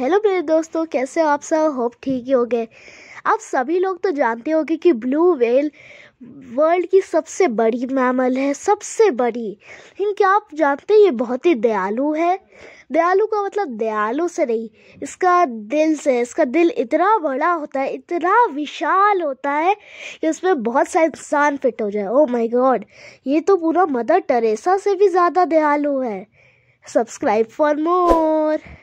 hello मेरे दोस्तों कैसे हो आप सब होप ठीक ही हो गए आप सभी लोग तो जानते होंगे कि ब्लू वेल वर्ल्ड की सबसे बड़ी मैमल है सबसे बड़ी लेकिन क्या आप जानते हैं ये बहुत ही दयालु है दयालु का मतलब दयालु से नहीं इसका दिल से इसका दिल इतना बड़ा होता है इतना विशाल होता है कि उसमें बहुत सारे इंसान फिट हो जाए ओ माय गॉड ये तो पूरा मदर टेरेसा से भी ज़्यादा दयालु है सब्सक्राइब फॉर मोर